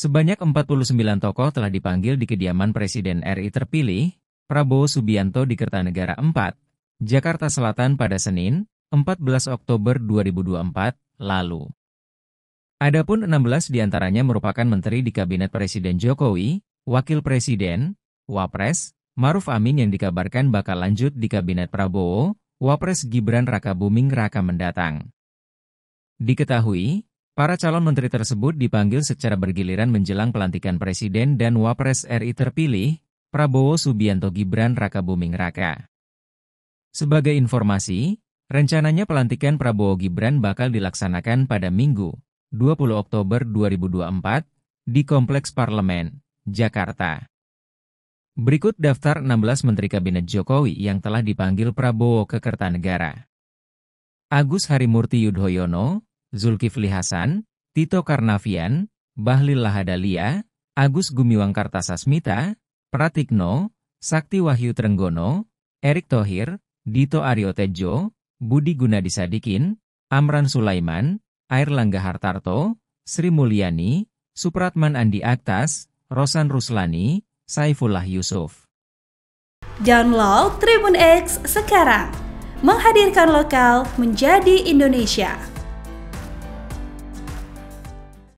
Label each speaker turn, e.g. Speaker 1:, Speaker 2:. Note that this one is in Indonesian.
Speaker 1: Sebanyak 49 tokoh telah dipanggil di kediaman Presiden RI terpilih, Prabowo Subianto di Kertanegara 4, Jakarta Selatan pada Senin, 14 Oktober 2024, lalu. Adapun 16 diantaranya merupakan menteri di Kabinet Presiden Jokowi, Wakil Presiden, Wapres, Maruf Amin yang dikabarkan bakal lanjut di Kabinet Prabowo, Wapres Gibran Raka Buming Raka mendatang. Diketahui, Para calon menteri tersebut dipanggil secara bergiliran menjelang pelantikan Presiden dan Wapres RI terpilih, Prabowo Subianto Gibran Raka Buming Raka. Sebagai informasi, rencananya pelantikan Prabowo Gibran bakal dilaksanakan pada Minggu, 20 Oktober 2024, di Kompleks Parlemen, Jakarta. Berikut daftar 16 Menteri Kabinet Jokowi yang telah dipanggil Prabowo ke Kertanegara. Agus Harimurti Yudhoyono, Zulkifli Hasan, Tito Karnavian, Bahlil Lahadalia, Agus Gumiwang Kartasasmita, Pratikno, Sakti Wahyu Trenggono, Erick Thohir, Dito Aryo Tejo, Budi Gunadi Sadikin, Amran Sulaiman, Air Langga Hartarto, Sri Mulyani, Supratman Andi Aktas, Rosan Ruslani, Saifullah Yusuf.
Speaker 2: Download Tribun X sekarang. Menghadirkan lokal menjadi Indonesia.